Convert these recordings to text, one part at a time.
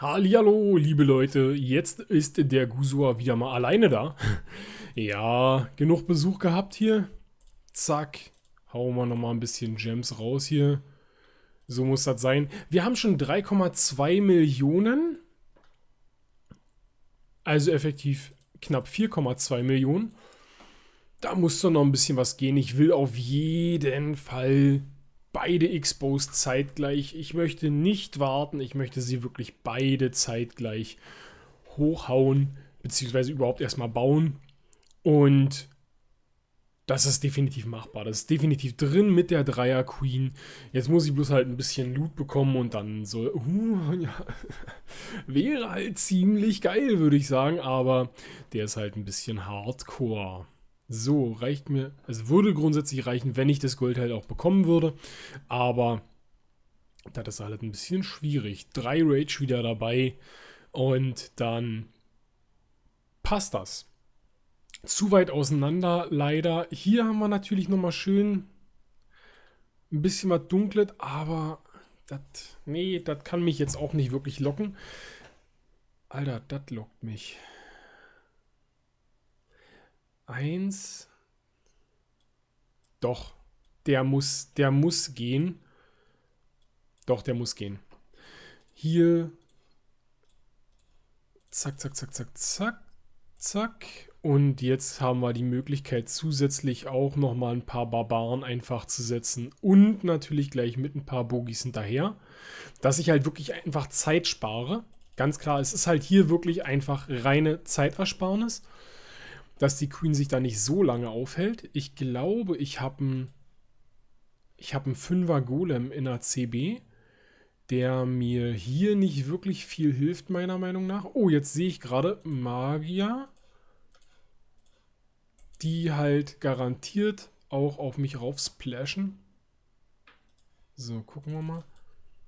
Hallo, liebe Leute, jetzt ist der Gusua wieder mal alleine da. ja, genug Besuch gehabt hier. Zack, hauen wir nochmal ein bisschen Gems raus hier. So muss das sein. Wir haben schon 3,2 Millionen. Also effektiv knapp 4,2 Millionen. Da muss doch noch ein bisschen was gehen. Ich will auf jeden Fall beide exposed zeitgleich. Ich möchte nicht warten, ich möchte sie wirklich beide zeitgleich hochhauen, beziehungsweise überhaupt erstmal bauen. Und das ist definitiv machbar. Das ist definitiv drin mit der Dreier Queen. Jetzt muss ich bloß halt ein bisschen Loot bekommen und dann so. Uh, ja, wäre halt ziemlich geil, würde ich sagen, aber der ist halt ein bisschen hardcore. So, reicht mir. Es würde grundsätzlich reichen, wenn ich das Gold halt auch bekommen würde. Aber das ist halt ein bisschen schwierig. Drei Rage wieder dabei. Und dann passt das. Zu weit auseinander, leider. Hier haben wir natürlich nochmal schön ein bisschen was dunklet, aber das, nee, das kann mich jetzt auch nicht wirklich locken. Alter, das lockt mich. 1. Doch, der muss, der muss gehen. Doch, der muss gehen. Hier. Zack, zack, zack, zack, zack, zack. Und jetzt haben wir die Möglichkeit, zusätzlich auch nochmal ein paar Barbaren einfach zu setzen. Und natürlich gleich mit ein paar Bogies hinterher. Dass ich halt wirklich einfach Zeit spare. Ganz klar, es ist halt hier wirklich einfach reine Zeitersparnis dass die Queen sich da nicht so lange aufhält. Ich glaube, ich habe einen ich hab Fünfer Golem in der CB, der mir hier nicht wirklich viel hilft, meiner Meinung nach. Oh, jetzt sehe ich gerade Magier, die halt garantiert auch auf mich raufsplashen. So, gucken wir mal.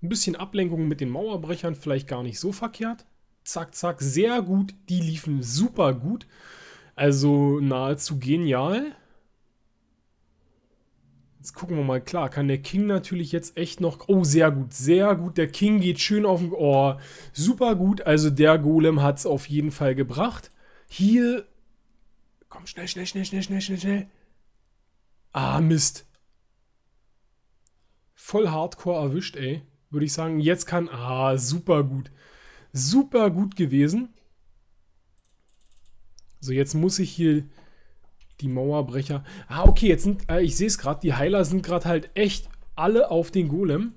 Ein bisschen Ablenkung mit den Mauerbrechern, vielleicht gar nicht so verkehrt. Zack, zack, sehr gut. Die liefen super gut. Also nahezu genial. Jetzt gucken wir mal. Klar, kann der King natürlich jetzt echt noch... Oh, sehr gut, sehr gut. Der King geht schön auf den... Oh, super gut. Also der Golem hat es auf jeden Fall gebracht. Hier... Komm, schnell, schnell, schnell, schnell, schnell, schnell, schnell. Ah, Mist. Voll Hardcore erwischt, ey. Würde ich sagen, jetzt kann... Ah, super gut. Super gut gewesen. So, jetzt muss ich hier die Mauerbrecher. Ah, okay, jetzt sind, äh, ich sehe es gerade, die Heiler sind gerade halt echt alle auf den Golem.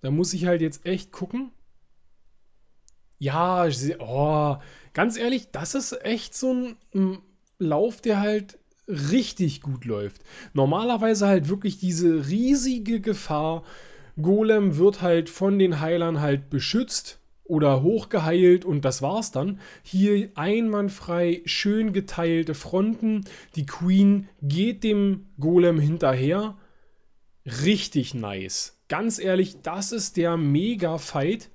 Da muss ich halt jetzt echt gucken. Ja, oh, ganz ehrlich, das ist echt so ein, ein Lauf, der halt richtig gut läuft. Normalerweise halt wirklich diese riesige Gefahr. Golem wird halt von den Heilern halt beschützt oder hochgeheilt und das war's dann. Hier einwandfrei schön geteilte Fronten. Die Queen geht dem Golem hinterher. Richtig nice. Ganz ehrlich, das ist der Mega-Fight.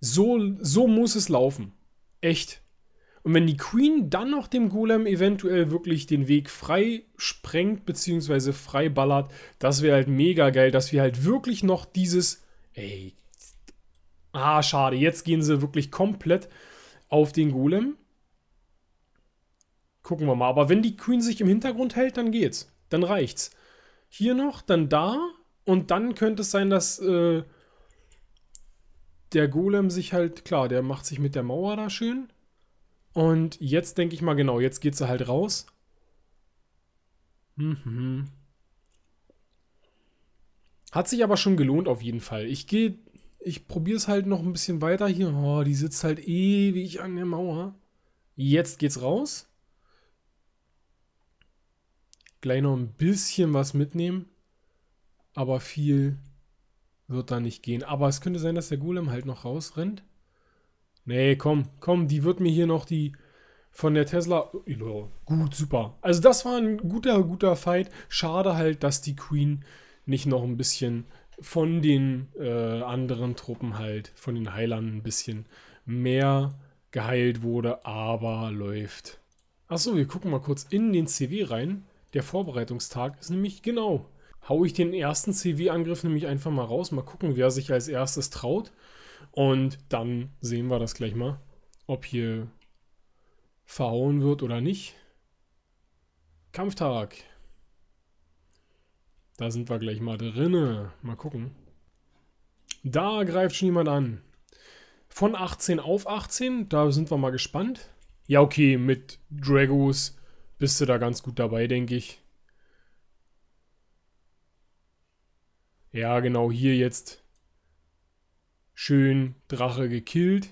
So, so muss es laufen. Echt. Und wenn die Queen dann noch dem Golem eventuell wirklich den Weg frei sprengt, beziehungsweise frei ballert, das wäre halt mega geil, dass wir halt wirklich noch dieses, ey, Ah, schade. Jetzt gehen sie wirklich komplett auf den Golem. Gucken wir mal. Aber wenn die Queen sich im Hintergrund hält, dann geht's. Dann reicht's. Hier noch, dann da. Und dann könnte es sein, dass äh, der Golem sich halt... Klar, der macht sich mit der Mauer da schön. Und jetzt denke ich mal genau, jetzt geht sie halt raus. Mhm. Hat sich aber schon gelohnt auf jeden Fall. Ich gehe ich probiere es halt noch ein bisschen weiter hier. Oh, die sitzt halt ewig an der Mauer. Jetzt geht's raus. Gleich noch ein bisschen was mitnehmen. Aber viel wird da nicht gehen. Aber es könnte sein, dass der Golem halt noch rausrennt. Nee, komm, komm, die wird mir hier noch die von der Tesla. gut, super. Also das war ein guter, guter Fight. Schade halt, dass die Queen nicht noch ein bisschen von den äh, anderen Truppen halt, von den Heilern ein bisschen mehr geheilt wurde, aber läuft. Achso, wir gucken mal kurz in den CW rein. Der Vorbereitungstag ist nämlich genau. Hau ich den ersten CW-Angriff nämlich einfach mal raus, mal gucken, wer sich als erstes traut. Und dann sehen wir das gleich mal, ob hier verhauen wird oder nicht. Kampftag. Da sind wir gleich mal drinne. Mal gucken. Da greift schon jemand an. Von 18 auf 18, da sind wir mal gespannt. Ja, okay, mit Dragos bist du da ganz gut dabei, denke ich. Ja, genau, hier jetzt schön Drache gekillt.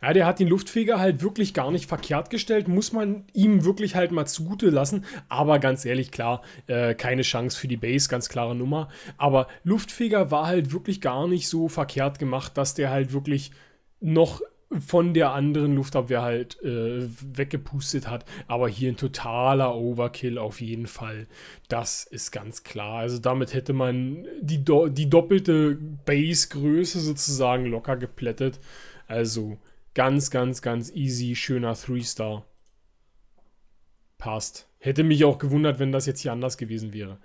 Ja, der hat den Luftfeger halt wirklich gar nicht verkehrt gestellt, muss man ihm wirklich halt mal zugute lassen. Aber ganz ehrlich, klar, äh, keine Chance für die Base, ganz klare Nummer. Aber Luftfeger war halt wirklich gar nicht so verkehrt gemacht, dass der halt wirklich noch von der anderen Luftabwehr halt äh, weggepustet hat. Aber hier ein totaler Overkill auf jeden Fall. Das ist ganz klar. Also damit hätte man die, do die doppelte Base-Größe sozusagen locker geplättet. Also Ganz, ganz, ganz easy, schöner 3-Star. Passt. Hätte mich auch gewundert, wenn das jetzt hier anders gewesen wäre.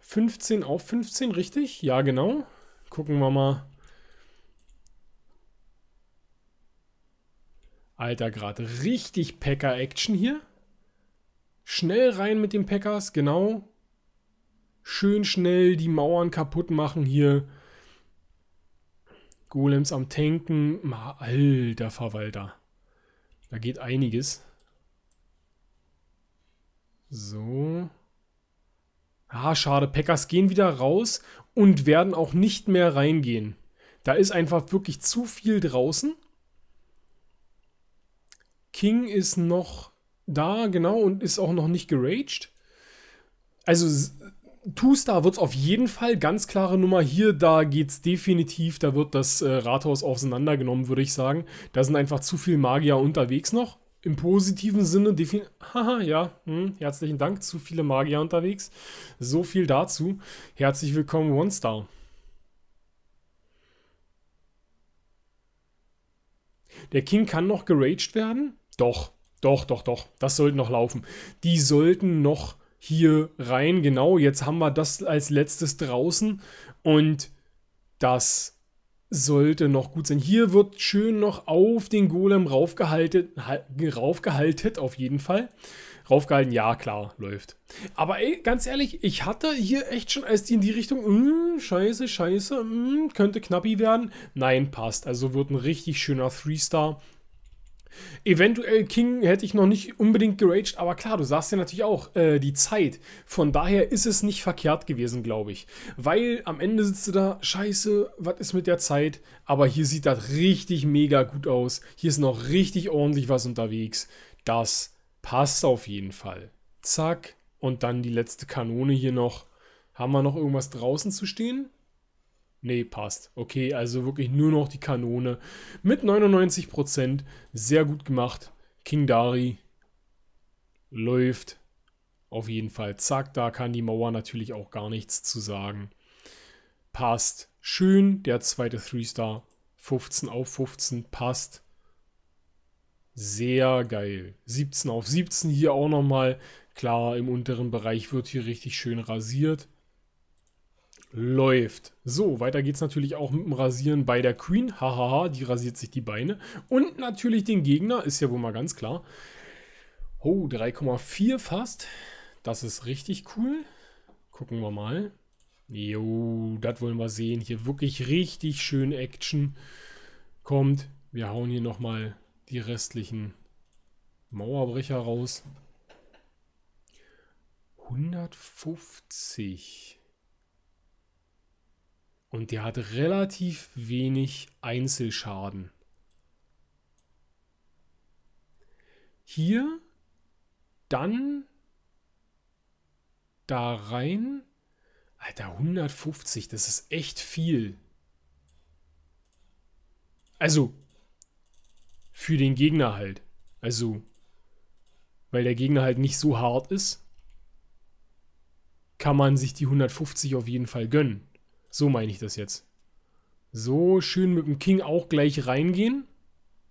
15 auf 15, richtig? Ja, genau. Gucken wir mal. Alter, gerade richtig Packer-Action hier. Schnell rein mit den Packers, genau. Schön schnell die Mauern kaputt machen hier. Golems am Tanken. Ma, alter Verwalter. Da geht einiges. So. Ah, schade. Packers gehen wieder raus und werden auch nicht mehr reingehen. Da ist einfach wirklich zu viel draußen. King ist noch da, genau, und ist auch noch nicht geraged. Also Two-Star wird es auf jeden Fall, ganz klare Nummer hier, da geht es definitiv, da wird das äh, Rathaus auseinandergenommen, würde ich sagen. Da sind einfach zu viele Magier unterwegs noch. Im positiven Sinne Haha, ja, hm, herzlichen Dank, zu viele Magier unterwegs. So viel dazu. Herzlich willkommen, One Star. Der King kann noch geraged werden? Doch, doch, doch, doch. Das sollte noch laufen. Die sollten noch hier rein. Genau, jetzt haben wir das als letztes draußen und das sollte noch gut sein. Hier wird schön noch auf den Golem raufgehalten, raufgehalten auf jeden Fall. Raufgehalten, ja klar, läuft. Aber ey, ganz ehrlich, ich hatte hier echt schon als die in die Richtung, mm, scheiße, scheiße, mm, könnte knappi werden. Nein, passt. Also wird ein richtig schöner 3-Star. Eventuell King hätte ich noch nicht unbedingt geraged, aber klar, du sagst ja natürlich auch äh, die Zeit. Von daher ist es nicht verkehrt gewesen, glaube ich. Weil am Ende sitzt du da, scheiße, was ist mit der Zeit? Aber hier sieht das richtig mega gut aus. Hier ist noch richtig ordentlich was unterwegs. Das passt auf jeden Fall. Zack. Und dann die letzte Kanone hier noch. Haben wir noch irgendwas draußen zu stehen? Nee, passt. Okay, also wirklich nur noch die Kanone. Mit 99%. Sehr gut gemacht. King Dari läuft. Auf jeden Fall. Zack, da kann die Mauer natürlich auch gar nichts zu sagen. Passt. Schön. Der zweite 3-Star. 15 auf 15. Passt. Sehr geil. 17 auf 17 hier auch nochmal. Klar, im unteren Bereich wird hier richtig schön rasiert läuft. So, weiter geht's natürlich auch mit dem Rasieren bei der Queen. Hahaha, die rasiert sich die Beine. Und natürlich den Gegner, ist ja wohl mal ganz klar. Oh, 3,4 fast. Das ist richtig cool. Gucken wir mal. Jo, das wollen wir sehen. Hier wirklich richtig schön Action. Kommt, wir hauen hier nochmal die restlichen Mauerbrecher raus. 150. Und der hat relativ wenig Einzelschaden. Hier dann da rein. Alter, 150, das ist echt viel. Also, für den Gegner halt. Also, weil der Gegner halt nicht so hart ist, kann man sich die 150 auf jeden Fall gönnen. So meine ich das jetzt. So schön mit dem King auch gleich reingehen.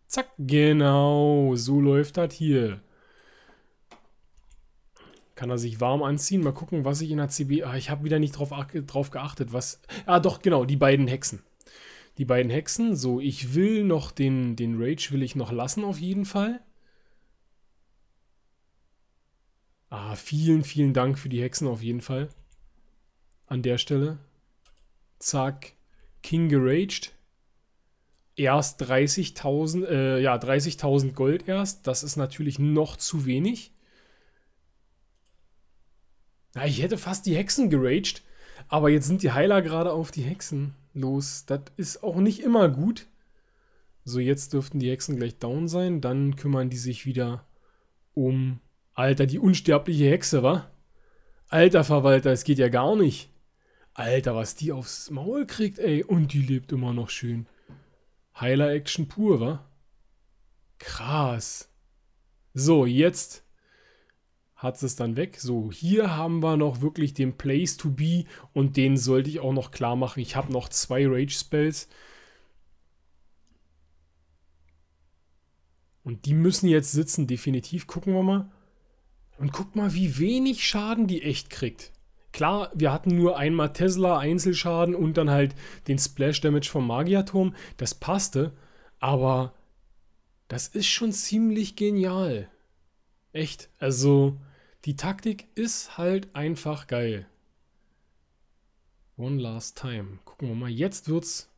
Zack, genau. So läuft das hier. Kann er sich warm anziehen? Mal gucken, was ich in der CB... Ah, ich habe wieder nicht drauf, drauf geachtet, was... Ah, doch, genau, die beiden Hexen. Die beiden Hexen. So, ich will noch den, den Rage will ich noch lassen auf jeden Fall. Ah, vielen, vielen Dank für die Hexen auf jeden Fall. An der Stelle. Zack. King geraged. Erst 30.000, äh, ja, 30.000 Gold erst. Das ist natürlich noch zu wenig. Ja, ich hätte fast die Hexen geraged. Aber jetzt sind die Heiler gerade auf die Hexen los. Das ist auch nicht immer gut. So, jetzt dürften die Hexen gleich down sein. Dann kümmern die sich wieder um... Alter, die unsterbliche Hexe, wa? Alter Verwalter, es geht ja gar nicht. Alter, was die aufs Maul kriegt, ey. Und die lebt immer noch schön. Heiler Action pur, wa? Krass. So, jetzt hat es dann weg. So, hier haben wir noch wirklich den Place to be und den sollte ich auch noch klar machen. Ich habe noch zwei Rage Spells. Und die müssen jetzt sitzen, definitiv. Gucken wir mal. Und guck mal, wie wenig Schaden die echt kriegt. Klar, wir hatten nur einmal Tesla Einzelschaden und dann halt den Splash Damage vom Magiaturm. Das passte, aber das ist schon ziemlich genial. Echt, also die Taktik ist halt einfach geil. One last time. Gucken wir mal, jetzt wird's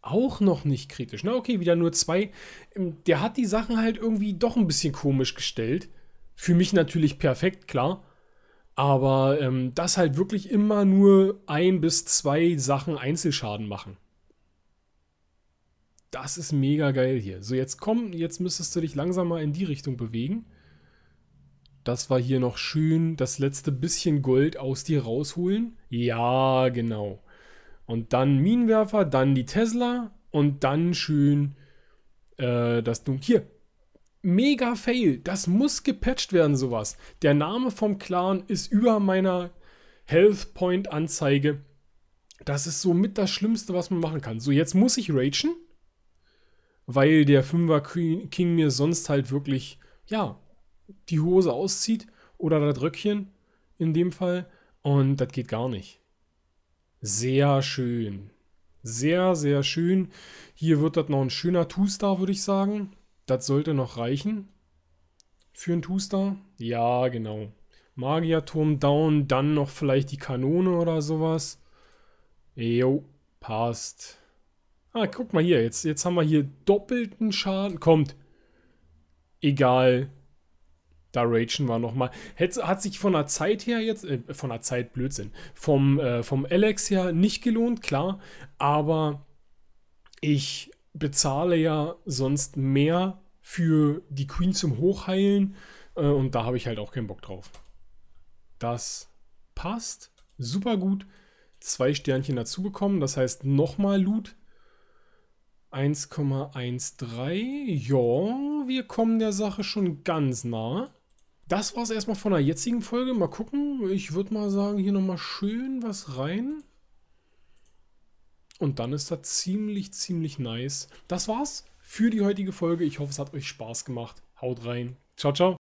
auch noch nicht kritisch. Na okay, wieder nur zwei. Ähm, der hat die Sachen halt irgendwie doch ein bisschen komisch gestellt. Für mich natürlich perfekt, klar. Aber ähm, dass halt wirklich immer nur ein bis zwei Sachen Einzelschaden machen. Das ist mega geil hier. So, jetzt komm, jetzt müsstest du dich langsam mal in die Richtung bewegen. Das war hier noch schön. Das letzte bisschen Gold aus dir rausholen. Ja, genau. Und dann Minenwerfer, dann die Tesla und dann schön äh, das Dunk. Hier, mega fail. Das muss gepatcht werden, sowas. Der Name vom Clan ist über meiner Health Point Anzeige. Das ist somit das Schlimmste, was man machen kann. So, jetzt muss ich ragen, weil der Fünfer King mir sonst halt wirklich, ja, die Hose auszieht oder das Röckchen in dem Fall. Und das geht gar nicht. Sehr schön. Sehr, sehr schön. Hier wird das noch ein schöner Two-Star, würde ich sagen. Das sollte noch reichen. Für einen Two-Star? Ja, genau. Magierturm down, dann noch vielleicht die Kanone oder sowas. Jo, passt. Ah, guck mal hier, jetzt, jetzt haben wir hier doppelten Schaden. Kommt. Egal. Da ragen wir nochmal. Hat, hat sich von der Zeit her jetzt, äh, von der Zeit Blödsinn, vom, äh, vom Alex her nicht gelohnt, klar. Aber ich bezahle ja sonst mehr für die Queen zum Hochheilen äh, und da habe ich halt auch keinen Bock drauf. Das passt super gut. Zwei Sternchen dazu bekommen, das heißt nochmal Loot. 1,13. Ja, wir kommen der Sache schon ganz nah. Das war es erstmal von der jetzigen Folge. Mal gucken. Ich würde mal sagen, hier nochmal schön was rein. Und dann ist das ziemlich, ziemlich nice. Das war's für die heutige Folge. Ich hoffe, es hat euch Spaß gemacht. Haut rein. Ciao, ciao.